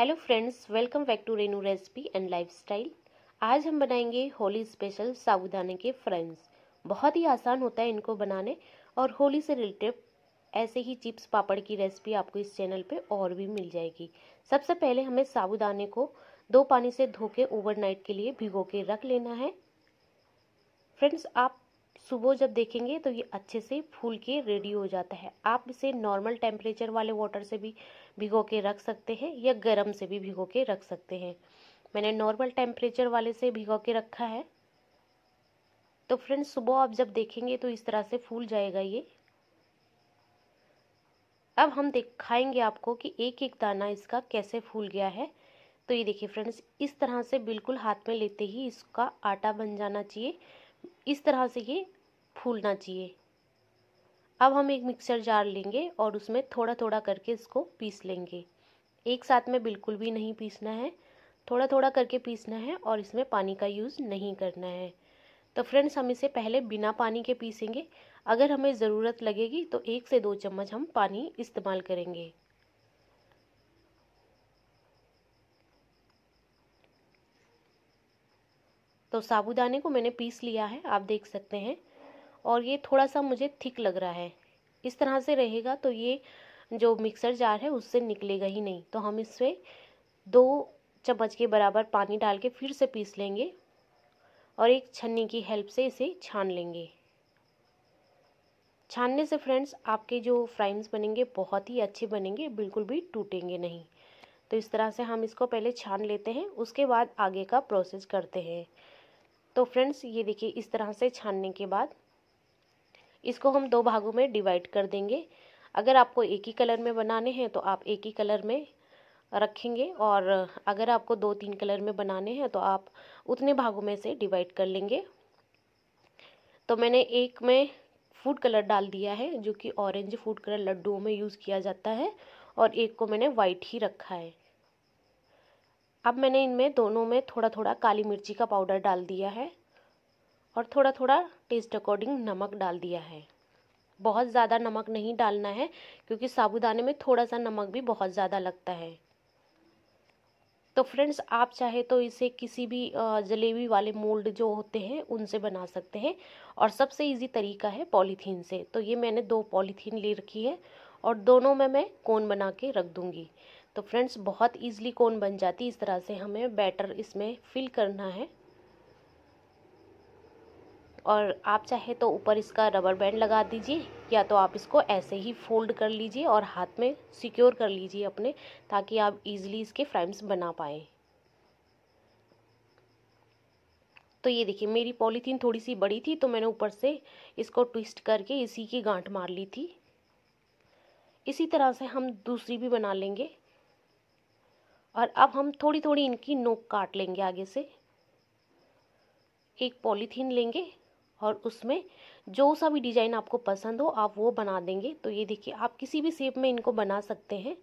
hello friends welcome back to Renu recipe and lifestyle आज हम बनाएंगे होली स्पेशल साबुदाने के फ्रेंड्स बहुत ही आसान होता है इनको बनाने और होली से रिलेटेड ऐसे ही चिप्स पापड़ की रेसिपी आपको इस चैनल पे और भी मिल जाएगी सबसे पहले हमें साबुदाने को दो पानी से धो के ओवरनाइट के लिए भिगो के रख लेना है फ्रेंड्स आप सुबह जब देखेंगे तो ये अच्छे से फूल के रेडी हो जाता है आप इसे नॉर्मल टेम्परेचर वाले वाटर से भी भिगो के रख सकते हैं या गर्म से भी भिगो के रख सकते हैं मैंने नॉर्मल टेम्परेचर वाले से भिगो के रखा है तो फ्रेंड्स सुबह आप जब देखेंगे तो इस तरह से फूल जाएगा ये अब हम दिखाएंगे आपको कि एक एक दाना इसका कैसे फूल गया है तो ये देखिए फ्रेंड्स इस तरह से बिल्कुल हाथ में लेते ही इसका आटा बन जाना चाहिए इस तरह से ये फूलना चाहिए अब हम एक मिक्सर जार लेंगे और उसमें थोड़ा थोड़ा करके इसको पीस लेंगे एक साथ में बिल्कुल भी नहीं पीसना है थोड़ा थोड़ा करके पीसना है और इसमें पानी का यूज़ नहीं करना है तो फ्रेंड्स हम इसे पहले बिना पानी के पीसेंगे अगर हमें ज़रूरत लगेगी तो एक से दो चम्मच हम पानी इस्तेमाल करेंगे तो साबूदाने को मैंने पीस लिया है आप देख सकते हैं और ये थोड़ा सा मुझे थिक लग रहा है इस तरह से रहेगा तो ये जो मिक्सर जार है उससे निकलेगा ही नहीं तो हम इसमें दो चम्मच के बराबर पानी डाल के फिर से पीस लेंगे और एक छन्नी की हेल्प से इसे छान लेंगे छानने से फ्रेंड्स आपके जो फ्राइम्स बनेंगे बहुत ही अच्छे बनेंगे बिल्कुल भी टूटेंगे नहीं तो इस तरह से हम इसको पहले छान लेते हैं उसके बाद आगे का प्रोसेस करते हैं तो फ्रेंड्स ये देखिए इस तरह से छानने के बाद इसको हम दो भागों में डिवाइड कर देंगे अगर आपको एक ही कलर में बनाने हैं तो आप एक ही कलर में रखेंगे और अगर आपको दो तीन कलर में बनाने हैं तो आप उतने भागों में से डिवाइड कर लेंगे तो मैंने एक में फूड कलर डाल दिया है जो कि ऑरेंज फूड कलर लड्डुओं में यूज़ किया जाता है और एक को मैंने वाइट ही रखा है अब मैंने इनमें दोनों में थोड़ा थोड़ा काली मिर्ची का पाउडर डाल दिया है और थोड़ा थोड़ा टेस्ट अकॉर्डिंग नमक डाल दिया है बहुत ज़्यादा नमक नहीं डालना है क्योंकि साबुदाने में थोड़ा सा नमक भी बहुत ज़्यादा लगता है तो फ्रेंड्स आप चाहे तो इसे किसी भी जलेबी वाले मोल्ड जो होते हैं उनसे बना सकते हैं और सबसे इजी तरीका है पॉलीथीन से तो ये मैंने दो पॉलीथीन ले रखी है और दोनों में मैं कोन बना के रख दूँगी तो फ्रेंड्स बहुत ईजिली कोन बन जाती इस तरह से हमें बैटर इसमें फिल करना है और आप चाहे तो ऊपर इसका रबर बैंड लगा दीजिए या तो आप इसको ऐसे ही फोल्ड कर लीजिए और हाथ में सिक्योर कर लीजिए अपने ताकि आप इजीली इसके फ्रेम्स बना पाएँ तो ये देखिए मेरी पॉलीथीन थोड़ी सी बड़ी थी तो मैंने ऊपर से इसको ट्विस्ट करके इसी की गांठ मार ली थी इसी तरह से हम दूसरी भी बना लेंगे और अब हम थोड़ी थोड़ी इनकी नोक काट लेंगे आगे से एक पॉलीथीन लेंगे और उसमें जो सा भी डिज़ाइन आपको पसंद हो आप वो बना देंगे तो ये देखिए आप किसी भी शेप में इनको बना सकते हैं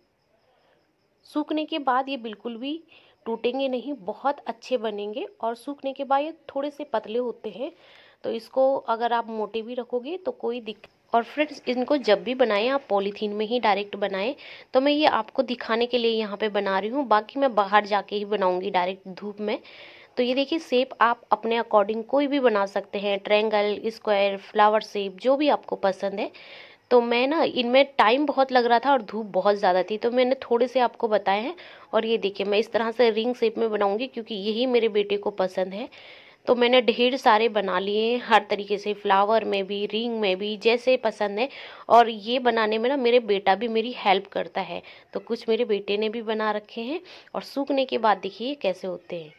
सूखने के बाद ये बिल्कुल भी टूटेंगे नहीं बहुत अच्छे बनेंगे और सूखने के बाद ये थोड़े से पतले होते हैं तो इसको अगर आप मोटे भी रखोगे तो कोई दिक्कत और फ्रेंड्स इनको जब भी बनाएं आप पॉलीथीन में ही डायरेक्ट बनाएं तो मैं ये आपको दिखाने के लिए यहाँ पे बना रही हूँ बाकी मैं बाहर जाके ही बनाऊँगी डायरेक्ट धूप में तो ये देखिए सेप आप अपने अकॉर्डिंग कोई भी बना सकते हैं ट्रैंगल स्क्वायर फ्लावर सेप जो भी आपको पसंद है तो मैं ना इनमें टाइम बहुत लग रहा था और धूप बहुत ज़्यादा थी तो मैंने थोड़े से आपको बताए हैं और ये देखिए मैं इस तरह से रिंग शेप में बनाऊँगी क्योंकि यही मेरे बेटे को पसंद है तो मैंने ढेर सारे बना लिए हर तरीके से फ्लावर में भी रिंग में भी जैसे पसंद है और ये बनाने में ना मेरे बेटा भी मेरी हेल्प करता है तो कुछ मेरे बेटे ने भी बना रखे हैं और सूखने के बाद देखिए कैसे होते हैं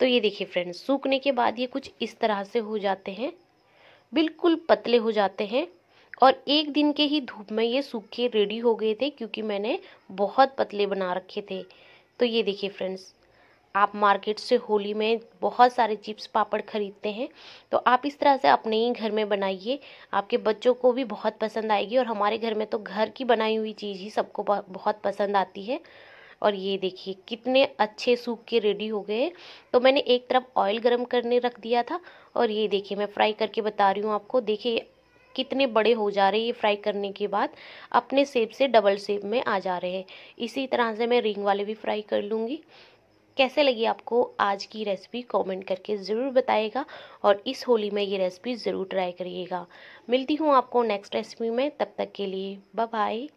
तो ये देखिए फ्रेंड्स सूखने के बाद ये कुछ इस तरह से हो जाते हैं बिल्कुल पतले हो जाते हैं और एक दिन के ही धूप में ये सूखे रेडी हो गए थे क्योंकि मैंने बहुत पतले बना रखे थे तो ये देखिए फ्रेंड्स आप मार्केट से होली में बहुत सारे चिप्स पापड़ खरीदते हैं तो आप इस तरह से अपने ही घर में बनाइए आपके बच्चों को भी बहुत पसंद आएगी और हमारे घर में तो घर की बनाई हुई चीज़ ही सबको बहुत पसंद आती है और ये देखिए कितने अच्छे सूख के रेडी हो गए तो मैंने एक तरफ ऑयल गर्म करने रख दिया था और ये देखिए मैं फ्राई करके बता रही हूँ आपको देखिए कितने बड़े हो जा रहे हैं ये फ्राई करने के बाद अपने सेप से डबल सेप में आ जा रहे हैं इसी तरह से मैं रिंग वाले भी फ्राई कर लूँगी कैसे लगी आपको आज की रेसिपी कमेंट करके ज़रूर बताइएगा और इस होली में ये रेसिपी ज़रूर ट्राई करिएगा मिलती हूँ आपको नेक्स्ट रेसिपी में तब तक के लिए बाय